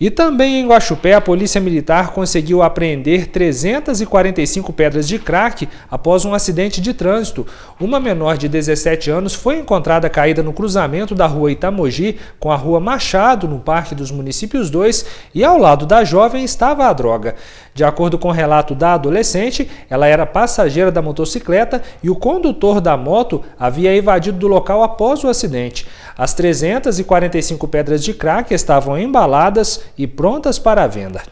E também em Guaxupé, a Polícia Militar conseguiu apreender 345 pedras de crack após um acidente de trânsito. Uma menor de 17 anos foi encontrada caída no cruzamento da rua Itamogi com a rua Machado, no Parque dos Municípios 2, e ao lado da jovem estava a droga. De acordo com o relato da adolescente, ela era passageira da motocicleta e o condutor da moto havia evadido do local após o acidente. As 345 pedras de crack estavam embaladas e prontas para venda.